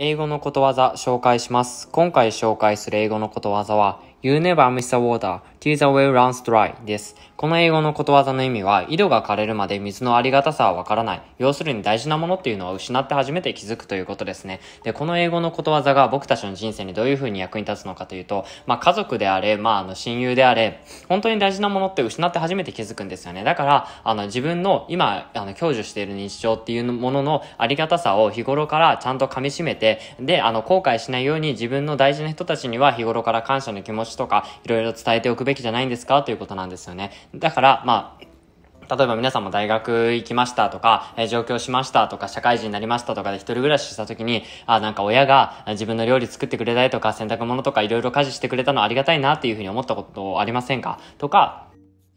英語のことわざ紹介します。今回紹介する英語のことわざは You never miss a water, to the well runs dry です。この英語のことわざの意味は、井戸が枯れるまで水のありがたさはわからない。要するに大事なものっていうのは失って初めて気づくということですね。で、この英語のことわざが僕たちの人生にどういうふうに役に立つのかというと、まあ、家族であれ、まあ、あの、親友であれ、本当に大事なものって失って初めて気づくんですよね。だから、あの、自分の今、あの、享受している日常っていうもののありがたさを日頃からちゃんと噛み締めて、で、あの、後悔しないように自分の大事な人たちには日頃から感謝の気持ちとか、いろいろ伝えておくべきじゃないんですかということなんですよね。だから、まあ、例えば皆さんも大学行きましたとか、えー、上京しましたとか、社会人になりましたとかで一人暮らしした時に、あ、なんか親が自分の料理作ってくれたりとか、洗濯物とかいろいろ家事してくれたのありがたいなっていうふうに思ったことありませんかとか、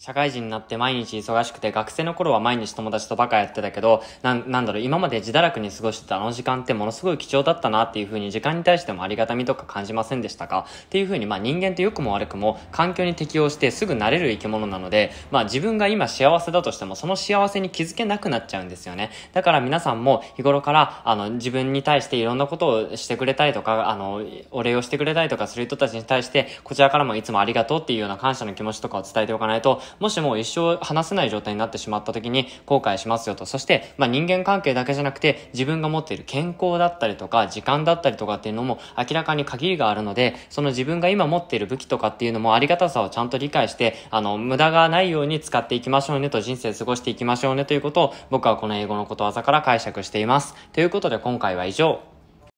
社会人になって毎日忙しくて、学生の頃は毎日友達とバカやってたけど、な、なんだろう、今まで自堕落に過ごしてたあの時間ってものすごい貴重だったなっていう風に、時間に対してもありがたみとか感じませんでしたかっていう風に、まあ人間って良くも悪くも、環境に適応してすぐ慣れる生き物なので、まあ自分が今幸せだとしても、その幸せに気づけなくなっちゃうんですよね。だから皆さんも日頃から、あの、自分に対していろんなことをしてくれたりとか、あの、お礼をしてくれたりとかする人たちに対して、こちらからもいつもありがとうっていうような感謝の気持ちとかを伝えておかないと、もしも一生話せない状態になってしまった時に後悔しますよと。そして、まあ、人間関係だけじゃなくて、自分が持っている健康だったりとか、時間だったりとかっていうのも明らかに限りがあるので、その自分が今持っている武器とかっていうのもありがたさをちゃんと理解して、あの、無駄がないように使っていきましょうねと、人生過ごしていきましょうねということを、僕はこの英語のことわざから解釈しています。ということで今回は以上。